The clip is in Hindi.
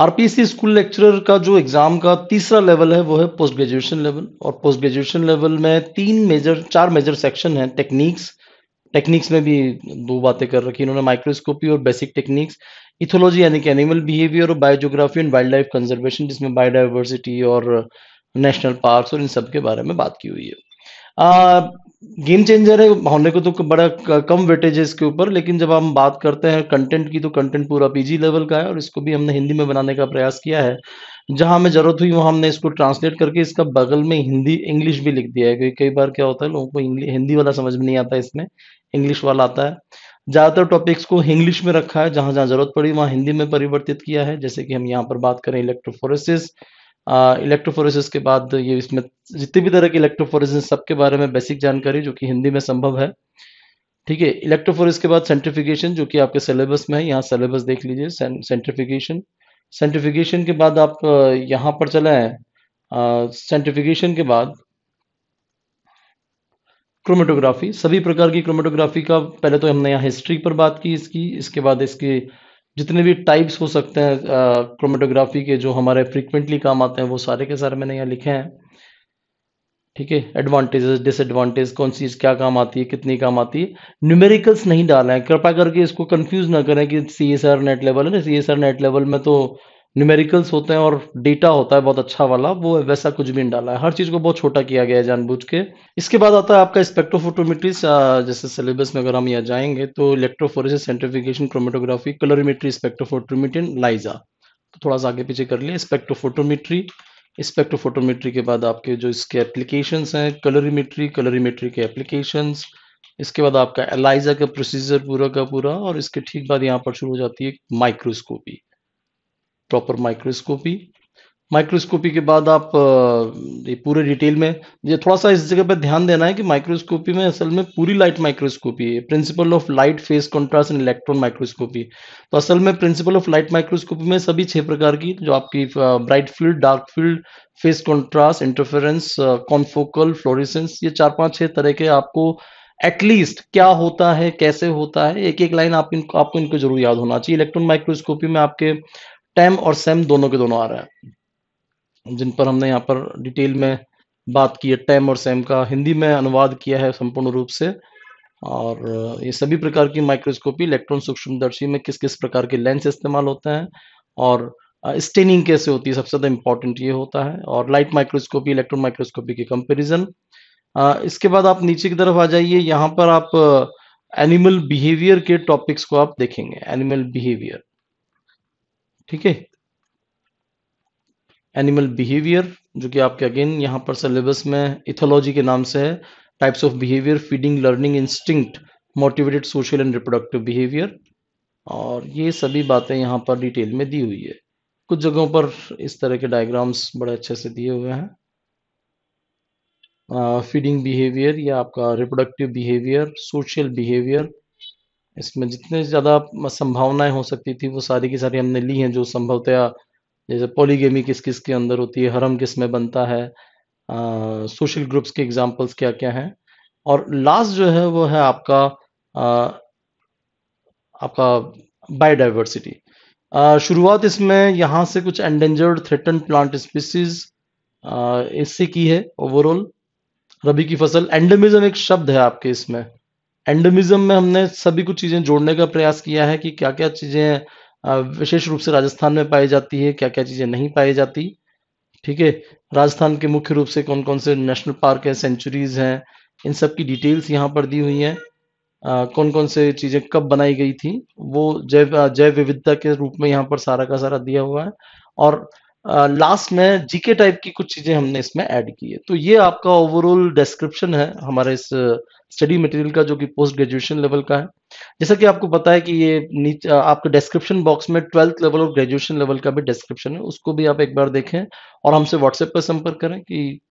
आरपीसी स्कूल लेक्चरर का जो एग्ज़ाम का तीसरा लेवल है वो है पोस्ट ग्रेजुएशन लेवल और पोस्ट ग्रेजुएशन लेवल में तीन मेजर चार मेजर सेक्शन हैं टेक्निक्स टेक्निक्स में भी दो बातें कर रखी इन्होंने माइक्रोस्कोपी और बेसिक टेक्निक्स इथोलॉजी यानी कि एनिमल बिहेवियर और biogeography and wildlife conservation जिसमें बायोडाइवर्सिटी और नेशनल पार्क और इन सब के बारे में बात की हुई है गेम चेंजर है होने को तो बड़ा कम वेटेज है इसके ऊपर लेकिन जब हम बात करते हैं कंटेंट की तो कंटेंट पूरा पीजी लेवल का है और इसको भी हमने हिंदी में बनाने का प्रयास किया है जहां हमें जरूरत हुई वहां हमने इसको ट्रांसलेट करके इसका बगल में हिंदी इंग्लिश भी लिख दिया है क्योंकि कई बार क्या होता है लोगों को हिंदी वाला समझ में नहीं आता इसमें इंग्लिश वाला आता है ज़्यादातर टॉपिक्स को इंग्लिश में रखा है जहां जहां जरूरत पड़ी वहां हिंदी में परिवर्तित किया है जैसे कि हम यहाँ पर बात करें इलेक्ट्रोफोरेसिस इलेक्ट्रोफोरेसिस के बाद ये इसमें जितनी भी तरह की इलेक्ट्रोफोरेसिस सबके बारे में बेसिक जानकारी जो कि हिंदी में संभव है ठीक है इलेक्ट्रोफोरेसिस के बाद सेंट्रिफिकेशन जो कि आपके सिलेबस में है यहाँ सिलेबस देख लीजिए सेंट्रिफिकेशन सेंट्रिफिकेशन के बाद आप यहाँ पर चले हैं सेंट्रिफिकेशन के बाद क्रोमेटोग्राफी सभी प्रकार की क्रोमेटोग्राफी का पहले तो हमने यहाँ हिस्ट्री पर बात की इसकी इसके बाद इसकी जितने भी टाइप्स हो सकते हैं क्रोमेटोग्राफी के जो हमारे फ्रीक्वेंटली काम आते हैं वो सारे के सारे मैंने यहाँ लिखे हैं ठीक है एडवांटेजेस डिसएडवांटेज कौन सी क्या काम आती है कितनी काम आती है न्यूमेरिकल्स नहीं डाले हैं कृपा करके इसको कंफ्यूज ना करें कि सी नेट लेवल है ना सी नेट लेवल में तो न्यूमेरिकल्स होते हैं और डेटा होता है बहुत अच्छा वाला वो वैसा कुछ भी नहीं डाला है हर चीज़ को बहुत छोटा किया गया है जानबूझ के इसके बाद आता है आपका स्पेक्ट्रोफोटोमेट्री जैसे सिलेबस में अगर हम यहाँ जाएंगे तो electrophoresis centrifugation chromatography calorimetry spectrophotometry ELISA तो थोड़ा सा आगे पीछे कर लिया स्पेक्ट्रोफोटोमेट्री स्पेक्ट्रोफोटोमेट्री के बाद आपके जो इसके एप्लीकेशन हैं कलोरीमेट्री कलोरीमेट्री के एप्लीकेशन इसके बाद आपका एलाइजा का प्रोसीजर पूरा का पूरा और इसके ठीक बाद यहाँ पर शुरू हो जाती है माइक्रोस्कोपी प्रॉपर माइक्रोस्कोपी माइक्रोस्कोपी के बाद आप ये पूरे डिटेल में ये थोड़ा सा इस जगह पर ध्यान देना है कि माइक्रोस्कोपी में असल में पूरी लाइट माइक्रोस्कोपी है principle of light phase contrast and electron microscopy तो असल में प्रिंसिपल ऑफ लाइट माइक्रोस्कोपी में सभी छह प्रकार की जो आपकी bright field dark field phase contrast interference confocal fluorescence ये चार पांच छह तरह के आपको एटलीस्ट क्या होता है कैसे होता है एक एक लाइन आप इनको आपको इनको जरूर याद होना चाहिए इलेक्ट्रॉन माइक्रोस्कोपी में आपके टैम और सेम दोनों के दोनों आ रहे हैं जिन पर हमने यहाँ पर डिटेल में बात की है टैम और सेम का हिंदी में अनुवाद किया है संपूर्ण रूप से और ये सभी प्रकार की माइक्रोस्कोपी इलेक्ट्रॉन सूक्ष्मदर्शी में किस किस प्रकार के लेंस इस्तेमाल होते हैं और स्टेनिंग कैसे होती है सबसे ज़्यादा इंपॉर्टेंट ये होता है और लाइट माइक्रोस्कोपी इलेक्ट्रॉन माइक्रोस्कोपी के कंपेरिजन इसके बाद आप नीचे की तरफ आ जाइए यहाँ पर आप एनिमल बिहेवियर के टॉपिक्स को आप देखेंगे एनिमल बिहेवियर ठीक है एनिमल बिहेवियर जो कि आपके अगेन यहाँ पर सिलेबस में इथोलॉजी के नाम से है types of behaviour feeding learning instinct motivated social and reproductive behaviour और ये सभी बातें यहाँ पर डिटेल में दी हुई है कुछ जगहों पर इस तरह के डायग्राम्स बड़े अच्छे से दिए हुए हैं फीडिंग बिहेवियर या आपका रिप्रोडक्टिव बिहेवियर सोशल बिहेवियर इसमें जितने ज़्यादा संभावनाएं हो सकती थी वो सारी की सारी हमने ली हैं जो संभवतया जैसे पॉलीगेमी किस किस के अंदर होती है हरम किस में बनता है सोशल ग्रुप्स के एग्जाम्पल्स क्या क्या हैं और लास्ट जो है वो है आपका आ, आपका बायोडाइवर्सिटी शुरुआत इसमें यहाँ से कुछ एंडेंजर्ड थ्रेटन प्लांट स्पीसीज इससे की है ओवरऑल रबी की फसल एंडमिज्म एक शब्द है आपके इसमें एंडमिज्म में हमने सभी कुछ चीज़ें जोड़ने का प्रयास किया है कि क्या क्या चीज़ें विशेष रूप से राजस्थान में पाई जाती है क्या क्या चीज़ें नहीं पाई जाती ठीक है राजस्थान के मुख्य रूप से कौन कौन से नेशनल पार्क हैं सेंचुरीज हैं इन सब की डिटेल्स यहाँ पर दी हुई हैं कौन कौन से चीज़ें कब बनाई गई थी वो जैव जैव विविधता के रूप में यहाँ पर सारा का सारा दिया हुआ है और लास्ट में जीके टाइप की कुछ चीज़ें हमने इसमें ऐड की है तो ये आपका ओवरऑल डिस्क्रिप्शन है हमारे इस स्टडी मटेरियल का जो कि पोस्ट ग्रेजुएशन लेवल का है जैसा कि आपको पता है कि ये नीचे आपके डिस्क्रिप्शन बॉक्स में ट्वेल्थ लेवल और ग्रेजुएशन लेवल का भी डिस्क्रिप्शन है उसको भी आप एक बार देखें और हमसे व्हाट्सएप पर संपर्क करें कि